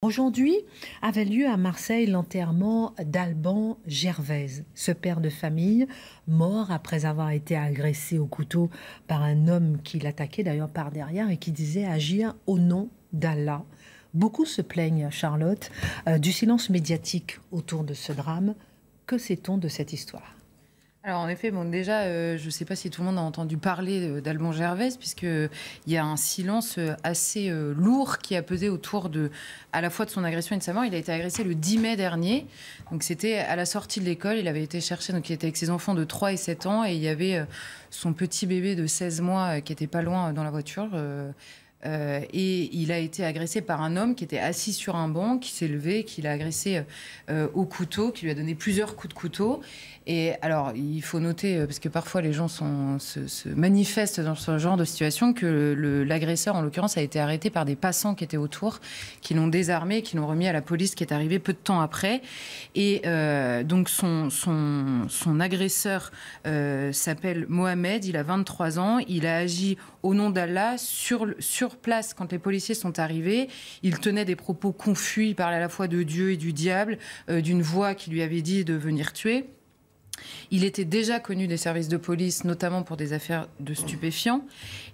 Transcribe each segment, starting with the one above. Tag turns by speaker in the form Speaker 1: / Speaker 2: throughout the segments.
Speaker 1: Aujourd'hui avait lieu à Marseille l'enterrement d'Alban Gervaise, ce père de famille mort après avoir été agressé au couteau par un homme qui l'attaquait d'ailleurs par derrière et qui disait agir au nom d'Allah. Beaucoup se plaignent, Charlotte, euh, du silence médiatique autour de ce drame. Que sait-on de cette histoire
Speaker 2: alors en effet, bon, déjà, euh, je ne sais pas si tout le monde a entendu parler euh, d'Albon Gervais, puisqu'il euh, y a un silence assez lourd qui a pesé autour de, à la fois de son agression et de sa mort. Il a été agressé le 10 mai dernier, donc c'était à la sortie de l'école. Il avait été cherché, donc il était avec ses enfants de 3 et 7 ans, et il y avait son petit bébé de 16 mois qui était pas loin dans la voiture. Euh, et il a été agressé par un homme qui était assis sur un banc, qui s'est levé, qui l'a agressé euh, au couteau, qui lui a donné plusieurs coups de couteau. Et alors, il faut noter, euh, parce que parfois les gens sont, se, manifestent dans ce genre de situation, que l'agresseur, en l'occurrence, a été arrêté par des passants qui étaient autour, qui l'ont désarmé, qui l'ont remis à la police qui est arrivée peu de temps après. Et donc, son, son, son agresseur s'appelle Mohamed, il a 23 ans, il a agi au nom d'Allah sur, sur sur place, quand les policiers sont arrivés, il tenait des propos confus, il parlait à la fois de Dieu et du diable, euh, d'une voix qui lui avait dit de venir tuer. Il était déjà connu des services de police, notamment pour des affaires de stupéfiants,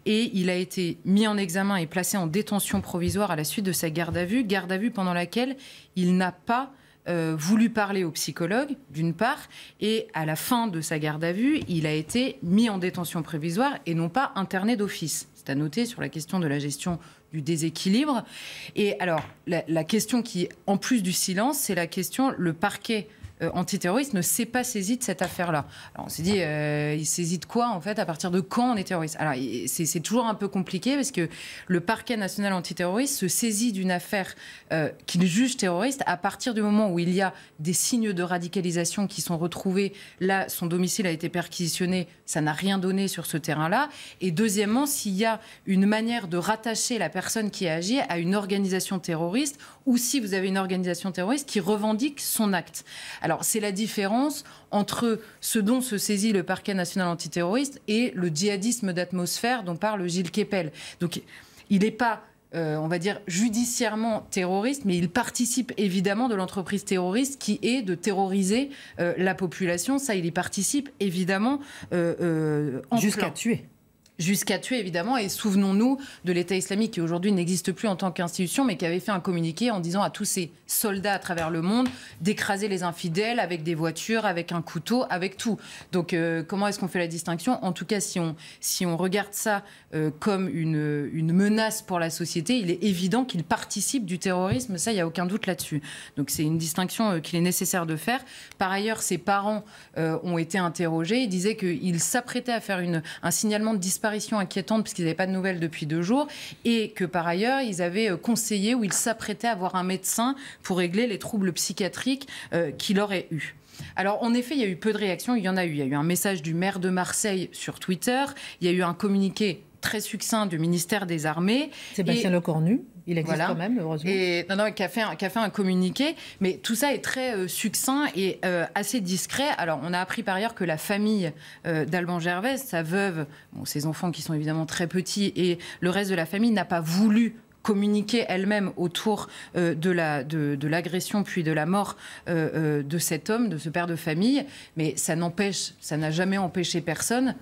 Speaker 2: et il a été mis en examen et placé en détention provisoire à la suite de sa garde à vue, garde à vue pendant laquelle il n'a pas euh, voulu parler au psychologue, d'une part, et à la fin de sa garde à vue, il a été mis en détention prévisoire et non pas interné d'office. C'est à noter sur la question de la gestion du déséquilibre. Et alors, la, la question qui, en plus du silence, c'est la question, le parquet euh, antiterroriste ne s'est pas saisi de cette affaire-là. Alors on s'est dit, euh, il saisit de quoi en fait À partir de quand on est terroriste Alors c'est toujours un peu compliqué parce que le parquet national antiterroriste se saisit d'une affaire euh, qu'il juge terroriste à partir du moment où il y a des signes de radicalisation qui sont retrouvés. Là, son domicile a été perquisitionné, ça n'a rien donné sur ce terrain-là. Et deuxièmement, s'il y a une manière de rattacher la personne qui a agi à une organisation terroriste ou si vous avez une organisation terroriste qui revendique son acte. Alors alors, c'est la différence entre ce dont se saisit le parquet national antiterroriste et le djihadisme d'atmosphère dont parle Gilles Kepel. Donc, il n'est pas euh, on va dire, judiciairement terroriste, mais il participe évidemment de l'entreprise terroriste qui est de terroriser euh, la population. Ça, il y participe évidemment. Euh, Jusqu'à tuer jusqu'à tuer évidemment. Et souvenons-nous de l'État islamique qui aujourd'hui n'existe plus en tant qu'institution, mais qui avait fait un communiqué en disant à tous ses soldats à travers le monde d'écraser les infidèles avec des voitures, avec un couteau, avec tout. Donc euh, comment est-ce qu'on fait la distinction En tout cas, si on, si on regarde ça euh, comme une, une, menace pour la société, il est évident qu'il participe du terrorisme, ça, il n'y a aucun doute là-dessus. Donc c'est une distinction euh, qu'il est nécessaire de faire. Par ailleurs, ses parents ont été interrogés, ils disaient qu'ils s'apprêtaient à faire une, un signalement de disparition disparition inquiétante puisqu'ils n'avaient pas de nouvelles depuis deux jours et que par ailleurs, ils avaient euh, conseillé ou ils s'apprêtaient à voir un médecin pour régler les troubles psychiatriques euh, qu'il aurait eu. Alors, en effet, il y a eu peu de réactions. Il y en a eu. Il y a eu un message du maire de Marseille sur Twitter. Il y a eu un communiqué très succinct du ministère des Armées. Sébastien Lecornu il existe quand même, heureusement. non, non, qui a, fait un, qui a fait un communiqué. Mais tout ça est très euh, succinct et euh, assez discret. Alors, on a appris par ailleurs que la famille euh, d'Alban Gervais, sa veuve, ses enfants qui sont évidemment très petits et le reste de la famille n'a pas voulu communiquer elle-même autour de, la, de, l'agression puis de la mort de cet homme, de ce père de famille. Mais ça n'empêche, ça n'a jamais empêché personne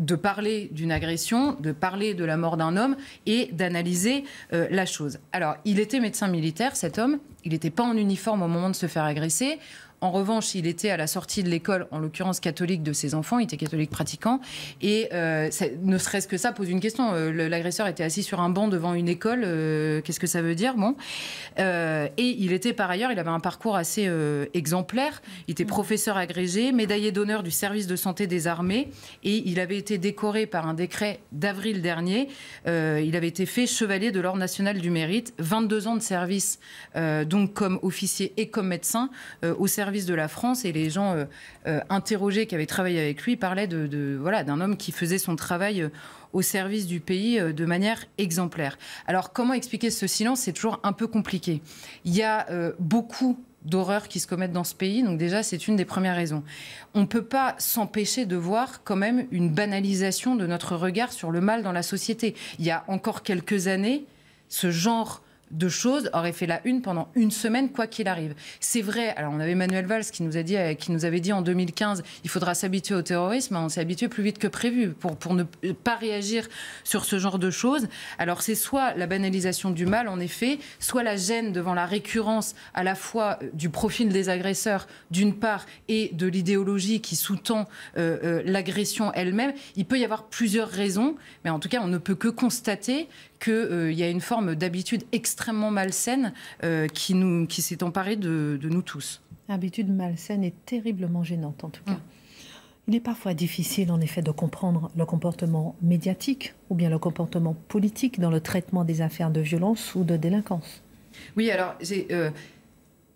Speaker 2: de parler d'une agression, de parler de la mort d'un homme et d'analyser euh, la chose. Alors, il était médecin militaire, cet homme. Il n'était pas en uniforme au moment de se faire agresser. En revanche, il était à la sortie de l'école, en l'occurrence catholique de ses enfants, il était catholique pratiquant, et euh, ne serait-ce que ça pose une question. Euh, l'agresseur était assis sur un banc devant une école, euh, qu'est-ce que ça veut dire Bon. et il était par ailleurs, il avait un parcours assez exemplaire, il était professeur agrégé, médaillé d'honneur du service de santé des armées, et il avait été décoré par un décret d'avril dernier, il avait été fait chevalier de l'ordre national du mérite, 22 ans de service, donc comme officier et comme médecin, au service service de la France et les gens euh, euh, interrogés qui avaient travaillé avec lui parlaient de, voilà d'un homme qui faisait son travail euh, au service du pays de manière exemplaire. Alors comment expliquer ce silence C'est toujours un peu compliqué. Il y a beaucoup d'horreurs qui se commettent dans ce pays, donc déjà c'est une des premières raisons. On ne peut pas s'empêcher de voir quand même une banalisation de notre regard sur le mal dans la société. Il y a encore quelques années, ce genre de choses aurait fait la une pendant une semaine, quoi qu'il arrive. C'est vrai. Alors, on avait Manuel Valls qui nous, a dit, euh, qui nous avait dit en 2015 il faudra s'habituer au terrorisme. Hein, on s'est habitué plus vite que prévu pour, ne pas réagir sur ce genre de choses. Alors, c'est soit la banalisation du mal, en effet, soit la gêne devant la récurrence à la fois euh, du profil des agresseurs, d'une part, et de l'idéologie qui sous-tend euh, l'agression elle-même. Il peut y avoir plusieurs raisons, mais en tout cas, on ne peut que constater qu'il euh, y a une forme d'habitude extrêmement malsaine euh, qui, nous, qui s'est emparée de, nous tous.
Speaker 1: Habitude malsaine et terriblement gênante en tout cas. Mm. Il est parfois difficile en effet de comprendre le comportement médiatique ou bien le comportement politique dans le traitement des affaires de violence ou de délinquance.
Speaker 2: Oui, alors euh,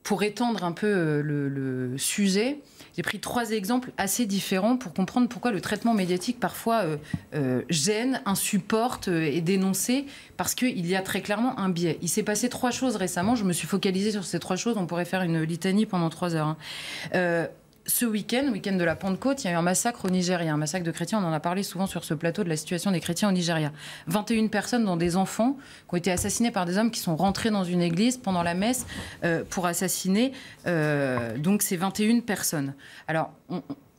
Speaker 2: pour étendre un peu euh, le, sujet, j'ai pris trois exemples assez différents pour comprendre pourquoi le traitement médiatique parfois euh, euh, gêne, insupporte et dénoncé, parce qu'il y a très clairement un biais. Il s'est passé trois choses récemment, je me suis focalisée sur ces trois choses, on pourrait faire une litanie pendant trois heures. Hein ce week-end, week-end de la Pentecôte, il y a eu un massacre au Nigeria, un massacre de chrétiens. On en a parlé souvent sur ce plateau de la situation des chrétiens au Nigeria. 21 personnes, dont des enfants, qui ont été assassinés par des hommes qui sont rentrés dans une église pendant la messe euh, pour assassiner euh, donc ces 21 personnes. Alors,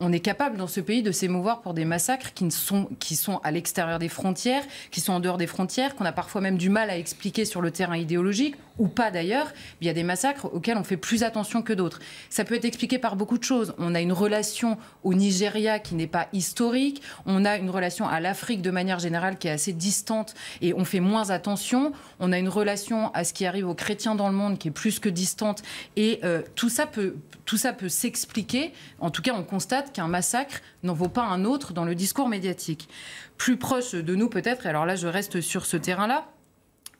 Speaker 2: on, est capable dans ce pays de s'émouvoir pour des massacres qui, ne sont, qui sont à l'extérieur des frontières, qui sont en dehors des frontières, qu'on a parfois même du mal à expliquer sur le terrain idéologique, ou pas d'ailleurs. Il y a des massacres auxquels on fait plus attention que d'autres. Ça peut être expliqué par beaucoup de choses. On a une relation au Nigeria qui n'est pas historique, on a une relation à l'Afrique de manière générale qui est assez distante et on fait moins attention, on a une relation à ce qui arrive aux chrétiens dans le monde qui est plus que distante, et euh, tout ça peut, tout ça peut s'expliquer. En tout cas, constate qu'un massacre n'en vaut pas un autre dans le discours médiatique. Plus proche de nous peut-être, alors là je reste sur ce terrain-là,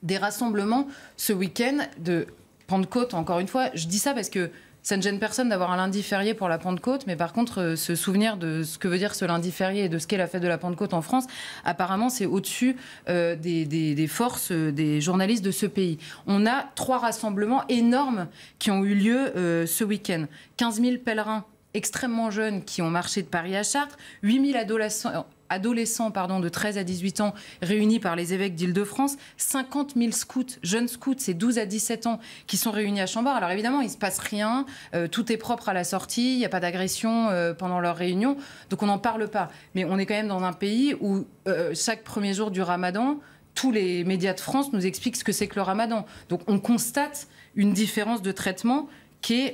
Speaker 2: des rassemblements ce week-end de Pentecôte, encore une fois, je dis ça parce que ça ne gêne personne d'avoir un lundi férié pour la Pentecôte, mais par contre, euh, se souvenir de ce que veut dire ce lundi férié et de ce qu'est la fête de la Pentecôte en France, apparemment, c'est au-dessus euh, des, forces euh, des journalistes de ce pays. On a trois rassemblements énormes qui ont eu lieu ce week-end. 15 000 pèlerins extrêmement jeunes qui ont marché de Paris à Chartres, 8000 adolescents, adolescents pardon, de 13 à 18 ans réunis par les évêques d'Île-de-France, 50 000 scouts, jeunes scouts, c'est 12 à 17 ans qui sont réunis à Chambord. Alors évidemment, il ne se passe rien, euh, tout est propre à la sortie, il n'y a pas d'agression euh, pendant leur réunion, donc on n'en parle pas. Mais on est quand même dans un pays où euh, chaque premier jour du ramadan, tous les médias de France nous expliquent ce que c'est que le ramadan. Donc on constate une différence de traitement qui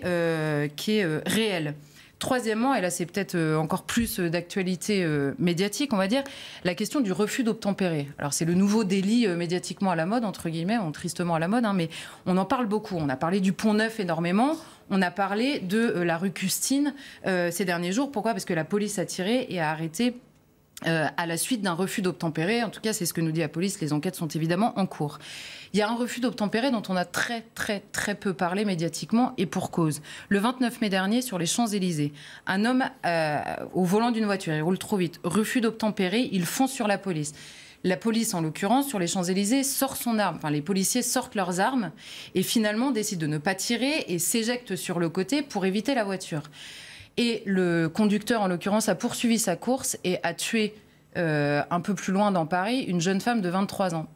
Speaker 2: qui est réelle. Troisièmement, et là c'est peut-être euh, encore plus euh, d'actualité euh, médiatique, on va dire, la question du refus d'obtempérer. Alors c'est le nouveau délit médiatiquement à la mode, entre guillemets, ou tristement à la mode, hein, mais on en parle beaucoup. On a parlé du Pont Neuf énormément. On a parlé de la rue Custine ces derniers jours. Pourquoi Parce que la police a tiré et a arrêté euh, à la suite d'un refus d'obtempérer. En tout cas, c'est ce que nous dit la police. Les enquêtes sont évidemment en cours. Il y a un refus d'obtempérer dont on a très, très, très peu parlé médiatiquement et pour cause. Le 29 mai dernier, sur les Champs-Élysées, un homme euh, au volant d'une voiture, il roule trop vite, refus d'obtempérer, il fonce sur la police. La police, en l'occurrence, sur les Champs-Élysées, sort son arme. Enfin, les policiers sortent leurs armes et finalement décident de ne pas tirer et s'éjectent sur le côté pour éviter la voiture. Et le conducteur, en l'occurrence, a poursuivi sa course et a tué, euh, un peu plus loin dans Paris, une jeune femme de 23 ans.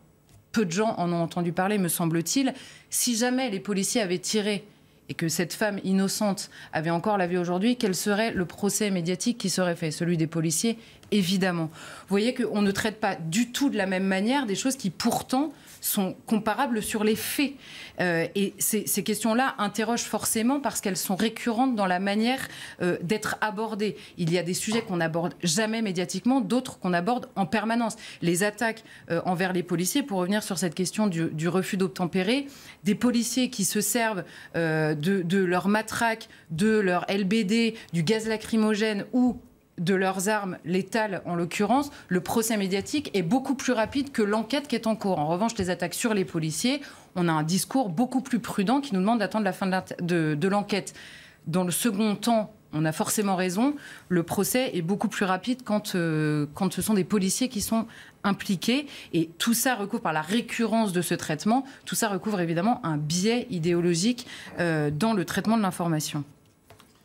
Speaker 2: Peu de gens en ont entendu parler, me semble-t-il. Si jamais les policiers avaient tiré et que cette femme innocente avait encore la vie aujourd'hui, quel serait le procès médiatique qui serait fait Celui des policiers, évidemment. Vous voyez qu'on ne traite pas du tout de la même manière des choses qui pourtant sont comparables sur les faits. Euh, et ces, questions-là interrogent forcément parce qu'elles sont récurrentes dans la manière euh, d'être abordées. Il y a des sujets qu'on n'aborde jamais médiatiquement, d'autres qu'on aborde en permanence. Les attaques euh, envers les policiers, pour revenir sur cette question du, refus d'obtempérer, des policiers qui se servent de, de leur matraque, de leur LBD, du gaz lacrymogène ou de leurs armes létales, en l'occurrence, le procès médiatique est beaucoup plus rapide que l'enquête qui est en cours. En revanche, les attaques sur les policiers, on a un discours beaucoup plus prudent qui nous demande d'attendre la fin de l'enquête. Dans le second temps, on a forcément raison. Le procès est beaucoup plus rapide quand, euh, quand ce sont des policiers qui sont impliqués. Et tout ça recouvre, par la récurrence de ce traitement, tout ça recouvre évidemment un biais idéologique euh, dans le traitement de l'information.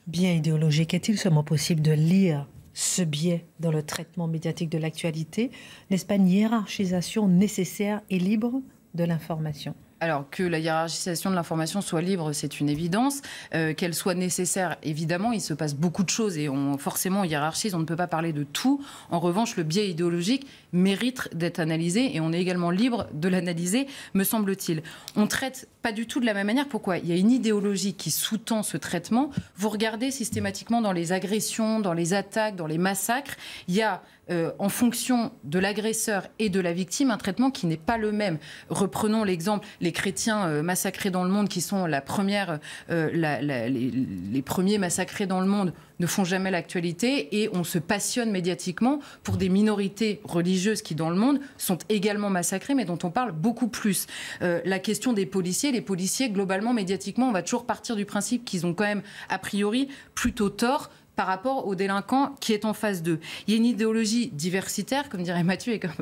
Speaker 1: Biais idéologique, est-il seulement possible de lire ce biais dans le traitement médiatique de l'actualité N'est-ce pas une hiérarchisation nécessaire et libre de l'information
Speaker 2: alors que la hiérarchisation de l'information soit libre, c'est une évidence. Euh, qu'elle soit nécessaire, évidemment, il se passe beaucoup de choses et on, forcément hiérarchise, on ne peut pas parler de tout. En revanche, le biais idéologique, mérite d'être analysé et on est également libre de l'analyser, me semble-t-il. On traite pas du tout de la même manière. Pourquoi Il y a une idéologie qui sous-tend ce traitement. Vous regardez systématiquement dans les agressions, dans les attaques, dans les massacres, il y a euh, en fonction de l'agresseur et de la victime un traitement qui n'est pas le même. Reprenons l'exemple les chrétiens euh, massacrés dans le monde qui sont la première, euh, les premiers massacrés dans le monde ne font jamais l'actualité et on se passionne médiatiquement pour des minorités religieuses qui, dans le monde, sont également massacrées, mais dont on parle beaucoup plus. Euh, la question des policiers, les policiers, globalement, médiatiquement, on va toujours partir du principe qu'ils ont quand même, a priori, plutôt tort par rapport au délinquant qui est en face d'eux. Il y a une idéologie diversitaire, comme dirait Mathieu, et comme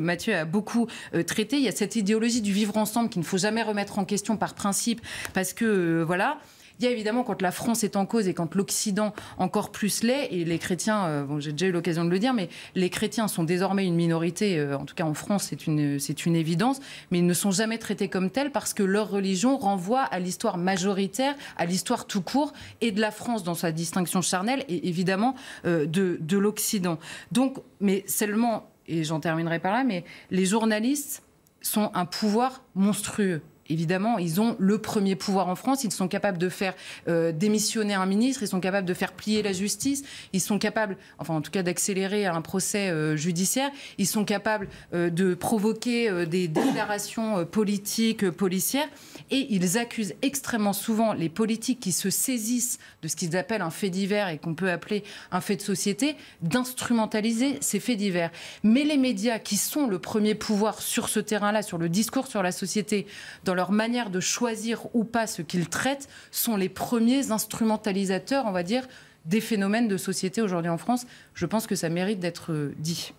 Speaker 2: Mathieu a beaucoup euh, traité. Il y a cette idéologie du vivre ensemble qu'il ne faut jamais remettre en question par principe, parce que, euh, voilà. Il y a évidemment quand la France est en cause et quand l'Occident encore plus l'est, et les chrétiens, euh, bon, j'ai déjà eu l'occasion de le dire, mais les chrétiens sont désormais une minorité, euh, en tout cas en France c'est une, c'est une évidence, mais ils ne sont jamais traités comme tels parce que leur religion renvoie à l'histoire majoritaire, à l'histoire tout court, et de la France dans sa distinction charnelle, et évidemment euh, de, de l'Occident. Donc, mais seulement, et j'en terminerai par là, mais les journalistes sont un pouvoir monstrueux évidemment, ils ont le premier pouvoir en France. Ils sont capables de faire euh, démissionner un ministre, ils sont capables de faire plier la justice, ils sont capables, enfin en tout cas d'accélérer un procès euh, judiciaire, ils sont capables euh, de provoquer des déclarations politiques, policières, et ils accusent extrêmement souvent les politiques qui se saisissent de ce qu'ils appellent un fait divers et qu'on peut appeler un fait de société, d'instrumentaliser ces faits divers. Mais les médias qui sont le premier pouvoir sur ce terrain-là, sur le discours sur la société, dans leur manière de choisir ou pas ce qu'ils traitent, sont les premiers instrumentalisateurs, on va dire, des phénomènes de société aujourd'hui en France. Je pense que ça mérite d'être euh, dit.